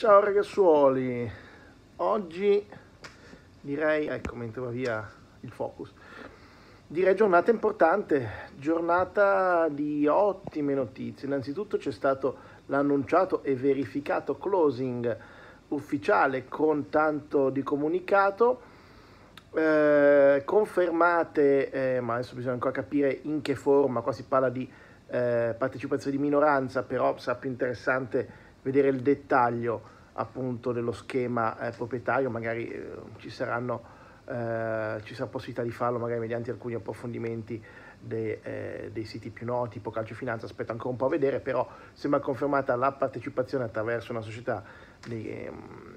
Ciao ragazzuoli, oggi direi, ecco mentre va via il focus, direi giornata importante, giornata di ottime notizie. Innanzitutto c'è stato l'annunciato e verificato closing ufficiale con tanto di comunicato, eh, confermate, eh, ma adesso bisogna ancora capire in che forma, qua si parla di eh, partecipazione di minoranza, però sarà più interessante vedere il dettaglio appunto dello schema eh, proprietario, magari eh, ci, saranno, eh, ci sarà possibilità di farlo magari mediante alcuni approfondimenti de, eh, dei siti più noti, tipo Calcio Finanza, aspetto ancora un po' a vedere, però sembra confermata la partecipazione attraverso una società di, ehm,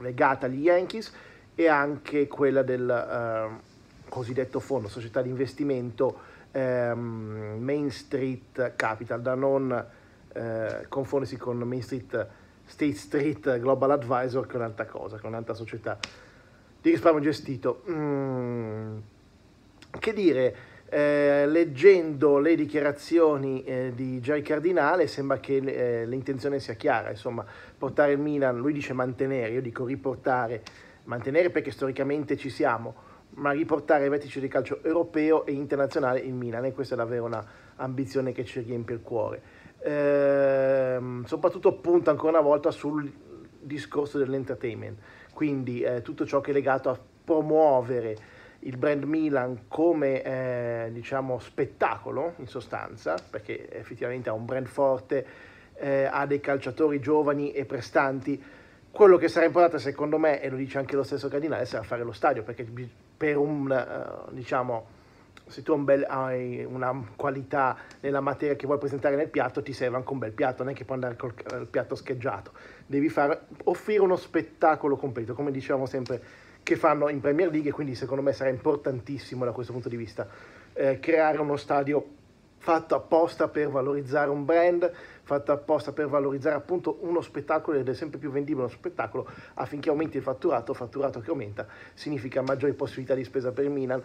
legata agli Yankees e anche quella del ehm, cosiddetto fondo, società di investimento ehm, Main Street Capital, da non eh, confondersi con Main Street, State Street Global Advisor, che è un'altra cosa, che è un'altra società di risparmio gestito. Mm. Che dire, eh, leggendo le dichiarazioni eh, di Jerry Cardinale sembra che eh, l'intenzione sia chiara, insomma, portare il Milan, lui dice mantenere, io dico riportare, mantenere perché storicamente ci siamo, ma riportare ai vertici di calcio europeo e internazionale in Milan e questa è davvero un'ambizione che ci riempie il cuore eh, soprattutto punta ancora una volta sul discorso dell'entertainment, quindi eh, tutto ciò che è legato a promuovere il brand Milan come eh, diciamo spettacolo in sostanza, perché effettivamente ha un brand forte, eh, ha dei calciatori giovani e prestanti. Quello che sarà importante secondo me, e lo dice anche lo stesso Cardinale, sarà fare lo stadio, perché per un eh, diciamo se tu hai una qualità nella materia che vuoi presentare nel piatto, ti serve anche un bel piatto, non è che puoi andare col piatto scheggiato. Devi far, offrire uno spettacolo completo, come dicevamo sempre che fanno in Premier League, quindi secondo me sarà importantissimo da questo punto di vista eh, creare uno stadio fatto apposta per valorizzare un brand, fatto apposta per valorizzare appunto uno spettacolo ed è sempre più vendibile uno spettacolo affinché aumenti il fatturato, fatturato che aumenta significa maggiori possibilità di spesa per Milan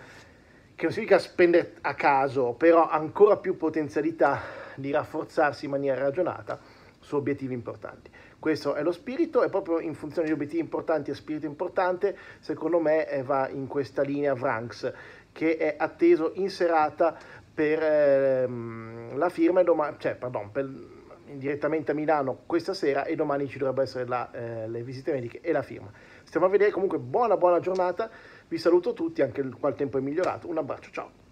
che non significa spendere a caso, però ancora più potenzialità di rafforzarsi in maniera ragionata su obiettivi importanti. Questo è lo spirito e proprio in funzione di obiettivi importanti e spirito importante, secondo me eh, va in questa linea Vranks, che è atteso in serata per ehm, la firma e domani, cioè, pardon, per direttamente a Milano questa sera e domani ci dovrebbero essere la, eh, le visite mediche e la firma. Stiamo a vedere comunque buona buona giornata, vi saluto tutti, anche qua il tempo è migliorato, un abbraccio, ciao!